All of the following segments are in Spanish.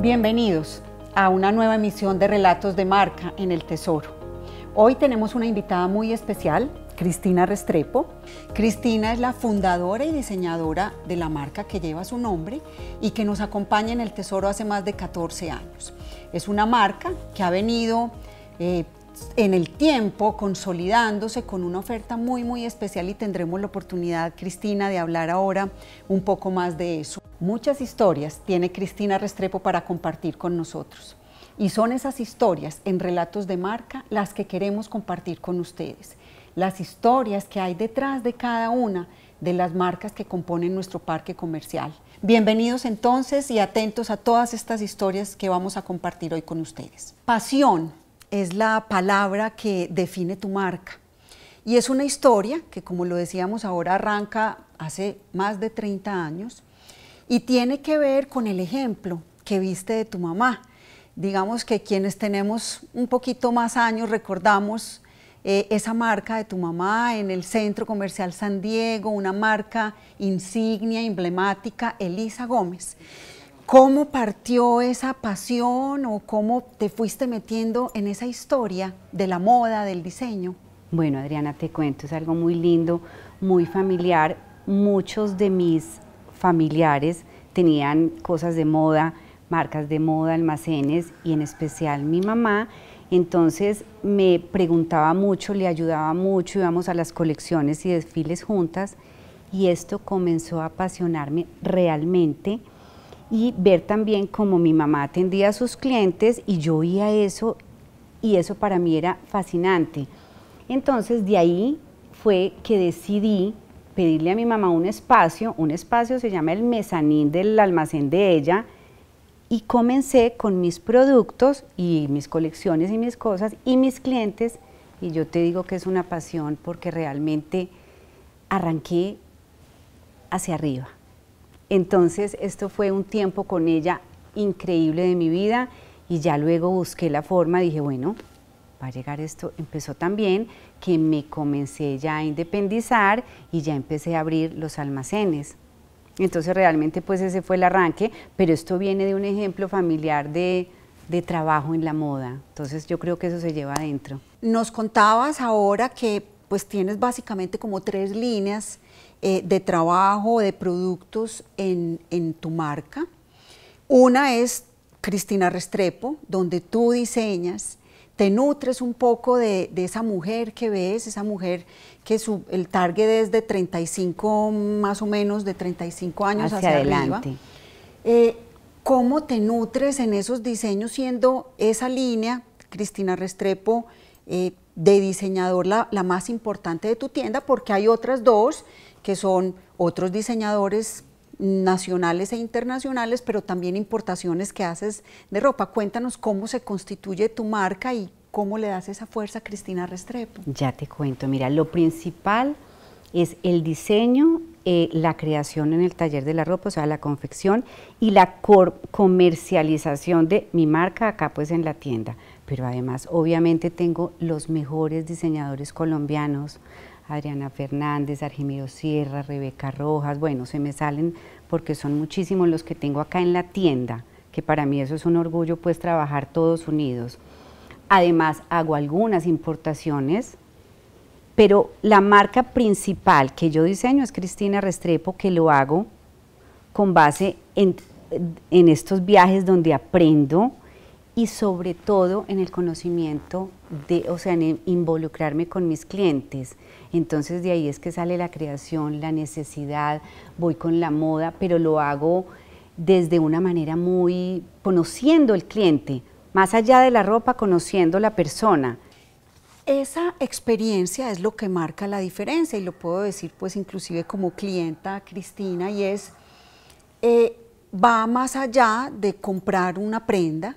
Bienvenidos a una nueva emisión de Relatos de Marca en el Tesoro. Hoy tenemos una invitada muy especial, Cristina Restrepo. Cristina es la fundadora y diseñadora de la marca que lleva su nombre y que nos acompaña en el Tesoro hace más de 14 años. Es una marca que ha venido eh, en el tiempo consolidándose con una oferta muy muy especial y tendremos la oportunidad, Cristina, de hablar ahora un poco más de eso. Muchas historias tiene Cristina Restrepo para compartir con nosotros. Y son esas historias en relatos de marca las que queremos compartir con ustedes. Las historias que hay detrás de cada una de las marcas que componen nuestro parque comercial. Bienvenidos entonces y atentos a todas estas historias que vamos a compartir hoy con ustedes. Pasión es la palabra que define tu marca. Y es una historia que, como lo decíamos ahora, arranca hace más de 30 años y tiene que ver con el ejemplo que viste de tu mamá. Digamos que quienes tenemos un poquito más años recordamos eh, esa marca de tu mamá en el Centro Comercial San Diego, una marca insignia, emblemática, Elisa Gómez. ¿Cómo partió esa pasión o cómo te fuiste metiendo en esa historia de la moda, del diseño? Bueno, Adriana, te cuento, es algo muy lindo, muy familiar. Muchos de mis familiares, tenían cosas de moda, marcas de moda, almacenes y en especial mi mamá. Entonces me preguntaba mucho, le ayudaba mucho, íbamos a las colecciones y desfiles juntas y esto comenzó a apasionarme realmente y ver también cómo mi mamá atendía a sus clientes y yo oía eso y eso para mí era fascinante. Entonces de ahí fue que decidí pedirle a mi mamá un espacio, un espacio se llama el mezanín del almacén de ella, y comencé con mis productos y mis colecciones y mis cosas y mis clientes, y yo te digo que es una pasión porque realmente arranqué hacia arriba. Entonces, esto fue un tiempo con ella increíble de mi vida y ya luego busqué la forma, dije, bueno, va a llegar esto, empezó también que me comencé ya a independizar y ya empecé a abrir los almacenes. Entonces realmente pues ese fue el arranque, pero esto viene de un ejemplo familiar de, trabajo en la moda. Entonces yo creo que eso se lleva adentro. Nos contabas ahora que pues tienes básicamente como tres líneas eh, de trabajo, de productos en, en tu marca. Una es Cristina Restrepo, donde tú diseñas te nutres un poco de, esa mujer que ves, esa mujer que el target es de 35, más o menos, de 35 años hacia, adelante. Eh, ¿Cómo te nutres en esos diseños siendo esa línea, Cristina Restrepo, eh, de diseñador la, la, más importante de tu tienda? Porque hay otras dos que son otros diseñadores nacionales e internacionales, pero también importaciones que haces de ropa. Cuéntanos cómo se constituye tu marca y cómo le das esa fuerza a Cristina Restrepo. Ya te cuento, mira, lo principal es el diseño, eh, la creación en el taller de la ropa, o sea, la confección y la comercialización de mi marca acá pues en la tienda. Pero además, obviamente tengo los mejores diseñadores colombianos, Adriana Fernández, Argemiro Sierra, Rebeca Rojas, bueno, se me salen porque son muchísimos los que tengo acá en la tienda, que para mí eso es un orgullo, pues trabajar todos unidos. Además, hago algunas importaciones, pero la marca principal que yo diseño es Cristina Restrepo, que lo hago con base en, en estos viajes donde aprendo y sobre todo en el conocimiento de, o sea, involucrarme con mis clientes. Entonces de ahí es que sale la creación, la necesidad, voy con la moda, pero lo hago desde una manera muy conociendo el cliente, más allá de la ropa, conociendo la persona. Esa experiencia es lo que marca la diferencia y lo puedo decir pues inclusive como clienta Cristina y es, eh, va más allá de comprar una prenda,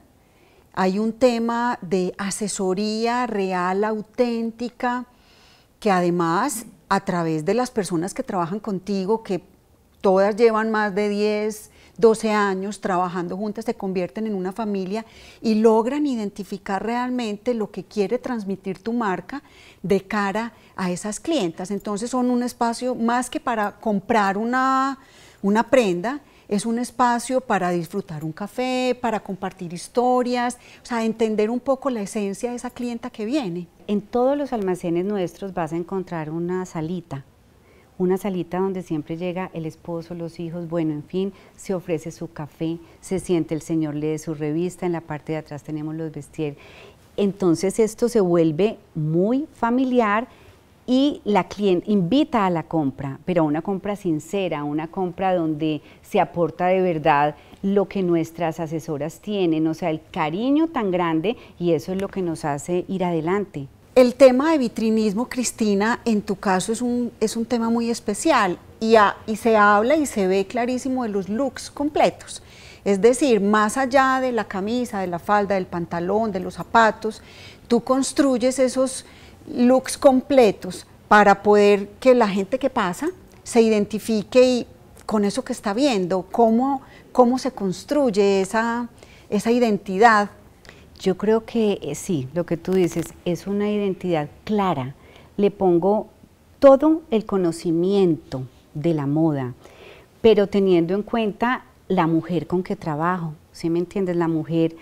hay un tema de asesoría real, auténtica, que además a través de las personas que trabajan contigo, que todas llevan más de 10, 12 años trabajando juntas, se convierten en una familia y logran identificar realmente lo que quiere transmitir tu marca de cara a esas clientas. Entonces son un espacio más que para comprar una, una prenda, es un espacio para disfrutar un café, para compartir historias, o sea, entender un poco la esencia de esa clienta que viene. En todos los almacenes nuestros vas a encontrar una salita, una salita donde siempre llega el esposo, los hijos, bueno, en fin, se ofrece su café, se siente el señor, lee su revista, en la parte de atrás tenemos los vestier. Entonces esto se vuelve muy familiar y la cliente invita a la compra, pero a una compra sincera, una compra donde se aporta de verdad lo que nuestras asesoras tienen, o sea, el cariño tan grande y eso es lo que nos hace ir adelante. El tema de vitrinismo, Cristina, en tu caso es un, es un tema muy especial y, y se habla y se ve clarísimo de los looks completos. Es decir, más allá de la camisa, de la falda, del pantalón, de los zapatos, tú construyes esos looks completos para poder que la gente que pasa se identifique y con eso que está viendo, cómo, cómo se construye esa, identidad. Yo creo que eh, sí, lo que tú dices es una identidad clara. Le pongo todo el conocimiento de la moda, pero teniendo en cuenta la mujer con que trabajo, ¿sí me entiendes? La mujer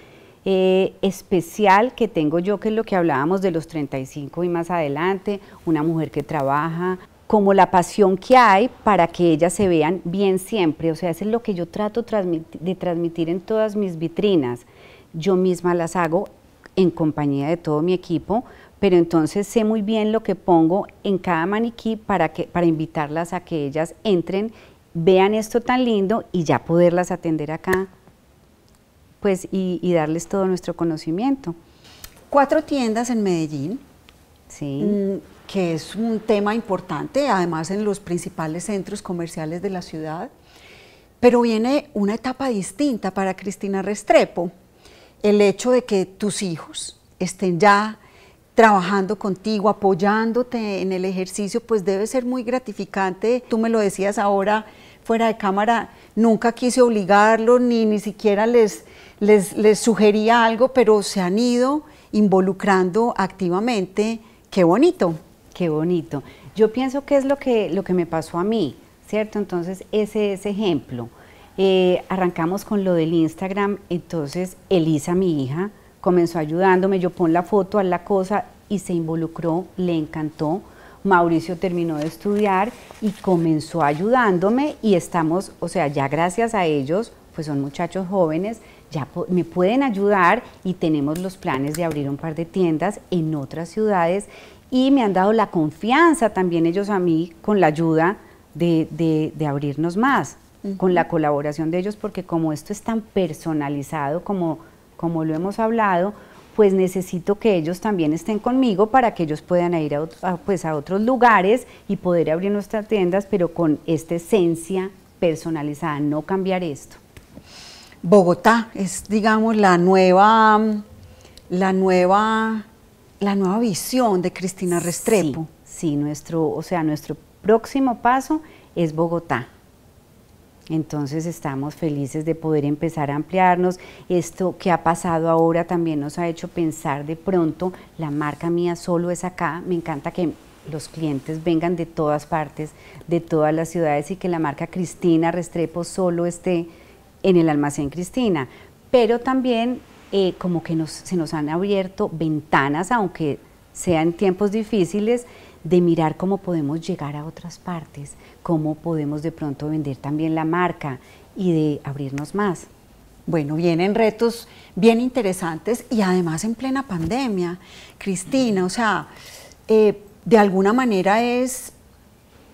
eh, especial que tengo yo, que es lo que hablábamos de los 35 y más adelante, una mujer que trabaja, como la pasión que hay para que ellas se vean bien siempre. O sea, eso es lo que yo trato de transmitir en todas mis vitrinas. Yo misma las hago en compañía de todo mi equipo, pero entonces sé muy bien lo que pongo en cada maniquí para, que, para invitarlas a que ellas entren, vean esto tan lindo y ya poderlas atender acá pues, y, darles todo nuestro conocimiento. Cuatro tiendas en Medellín, mm, que es un tema importante, además en los principales centros comerciales de la ciudad, pero viene una etapa distinta para Cristina Restrepo, el hecho de que tus hijos estén ya trabajando contigo, apoyándote en el ejercicio, pues debe ser muy gratificante. Tú me lo decías ahora, fuera de cámara nunca quise obligarlos ni ni siquiera les, les, sugería algo, pero se han ido involucrando activamente. Qué bonito. Qué bonito. Yo pienso que es lo que, lo que me pasó a mí, ¿cierto? Entonces, ese es ejemplo. Eh, arrancamos con lo del Instagram, entonces Elisa, mi hija, comenzó ayudándome, yo pon la foto, a la cosa y se involucró, le encantó. Mauricio terminó de estudiar y comenzó ayudándome y estamos, o sea, ya gracias a ellos, pues son muchachos jóvenes, ya me pueden ayudar y tenemos los planes de abrir un par de tiendas en otras ciudades y me han dado la confianza también ellos a mí con la ayuda de, abrirnos más, con la colaboración de ellos, porque como esto es tan personalizado, como, como lo hemos hablado, pues necesito que ellos también estén conmigo para que ellos puedan ir a, pues a otros lugares y poder abrir nuestras tiendas, pero con esta esencia personalizada, no cambiar esto. Bogotá es, digamos, la nueva, la nueva, la nueva visión de Cristina Restrepo. Sí, nuestro, o sea, nuestro próximo paso es Bogotá. Entonces estamos felices de poder empezar a ampliarnos. Esto que ha pasado ahora también nos ha hecho pensar de pronto, la marca mía solo es acá. Me encanta que los clientes vengan de todas partes, de todas las ciudades y que la marca Cristina Restrepo solo esté en el almacén Cristina. Pero también eh, como que se nos han abierto ventanas, aunque sean tiempos difíciles, de mirar cómo podemos llegar a otras partes, cómo podemos de pronto vender también la marca y de abrirnos más. Bueno, vienen retos bien interesantes y además en plena pandemia, Cristina, o sea, eh, de alguna manera es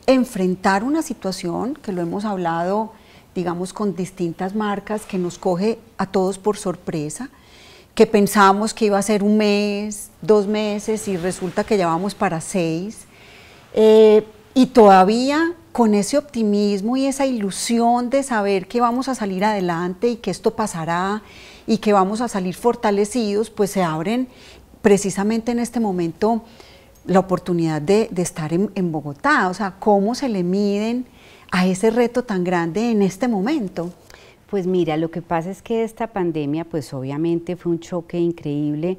enfrentar una situación que lo hemos hablado, digamos, con distintas marcas que nos coge a todos por sorpresa, que pensábamos que iba a ser un mes, dos meses y resulta que ya vamos para seis. Eh, y todavía con ese optimismo y esa ilusión de saber que vamos a salir adelante y que esto pasará y que vamos a salir fortalecidos, pues se abren precisamente en este momento la oportunidad de, estar en, Bogotá. O sea, ¿cómo se le miden a ese reto tan grande en este momento? Pues mira, lo que pasa es que esta pandemia, pues obviamente fue un choque increíble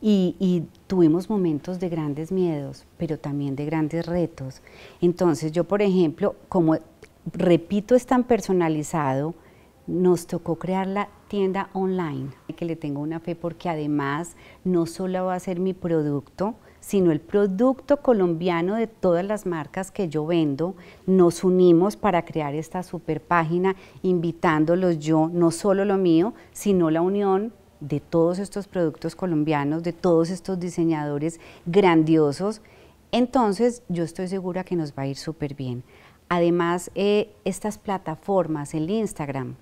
y, tuvimos momentos de grandes miedos, pero también de grandes retos. Entonces yo, por ejemplo, como repito, es tan personalizado, nos tocó crearla tienda online, que le tengo una fe porque además no solo va a ser mi producto, sino el producto colombiano de todas las marcas que yo vendo. Nos unimos para crear esta super página, invitándolos yo, no solo lo mío, sino la unión de todos estos productos colombianos, de todos estos diseñadores grandiosos. Entonces yo estoy segura que nos va a ir súper bien. Además, eh, estas plataformas, el Instagram,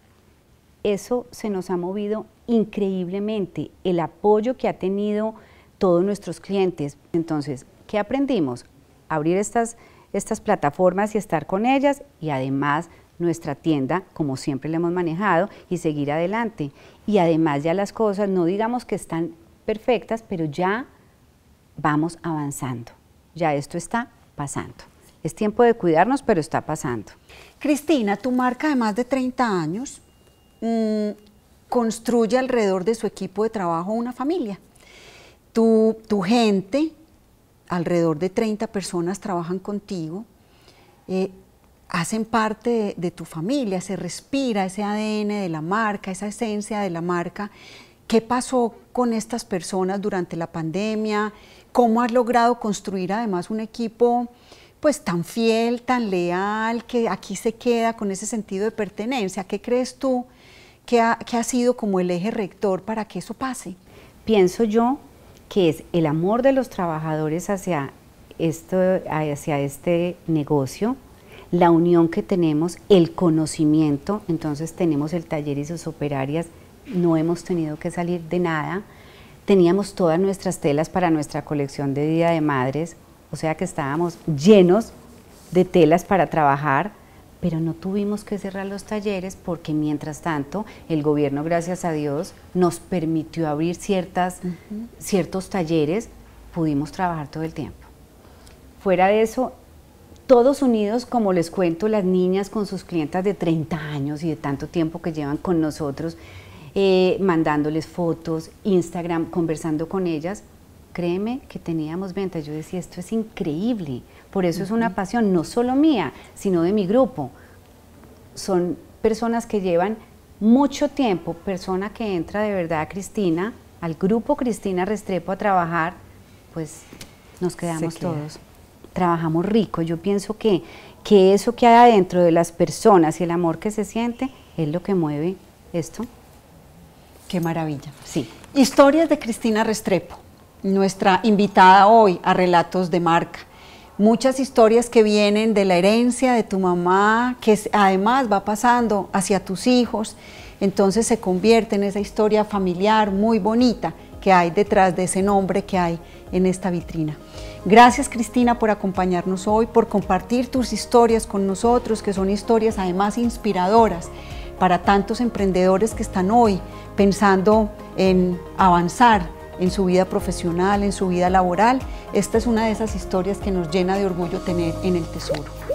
eso se nos ha movido increíblemente, el apoyo que ha tenido todos nuestros clientes. Entonces, ¿qué aprendimos? Abrir estas, estas plataformas y estar con ellas y además nuestra tienda, como siempre la hemos manejado, y seguir adelante. Y además ya las cosas, no digamos que están perfectas, pero ya vamos avanzando. Ya esto está pasando. Es tiempo de cuidarnos, pero está pasando. Cristina, tu marca de más de 30 años Mm, construye alrededor de su equipo de trabajo una familia. Tu, gente, alrededor de 30 personas trabajan contigo, eh, hacen parte de, de, tu familia, se respira ese ADN de la marca, esa esencia de la marca. ¿Qué pasó con estas personas durante la pandemia? ¿Cómo has logrado construir además un equipo pues tan fiel, tan leal, que aquí se queda con ese sentido de pertenencia? ¿Qué crees tú ¿Qué ha, sido como el eje rector para que eso pase? Pienso yo que es el amor de los trabajadores hacia, esto, hacia este negocio, la unión que tenemos, el conocimiento, entonces tenemos el taller y sus operarias, no hemos tenido que salir de nada, teníamos todas nuestras telas para nuestra colección de Día de Madres, o sea que estábamos llenos de telas para trabajar, pero no tuvimos que cerrar los talleres porque mientras tanto el gobierno, gracias a Dios, nos permitió abrir ciertas, ciertos talleres, pudimos trabajar todo el tiempo. Fuera de eso, todos unidos, como les cuento, las niñas con sus clientas de 30 años y de tanto tiempo que llevan con nosotros, eh, mandándoles fotos, Instagram, conversando con ellas, créeme que teníamos ventas. Yo decía, esto es increíble. Por eso es una pasión, no solo mía, sino de mi grupo. Son personas que llevan mucho tiempo, persona que entra de verdad a Cristina, al grupo Cristina Restrepo a trabajar, pues nos quedamos todos. Trabajamos rico. Yo pienso que, que eso que hay adentro de las personas y el amor que se siente es lo que mueve esto. Qué maravilla. Sí. Historias de Cristina Restrepo nuestra invitada hoy a Relatos de Marca. Muchas historias que vienen de la herencia de tu mamá, que además va pasando hacia tus hijos, entonces se convierte en esa historia familiar muy bonita que hay detrás de ese nombre que hay en esta vitrina. Gracias Cristina por acompañarnos hoy, por compartir tus historias con nosotros, que son historias además inspiradoras para tantos emprendedores que están hoy pensando en avanzar en su vida profesional, en su vida laboral. Esta es una de esas historias que nos llena de orgullo tener en el tesoro.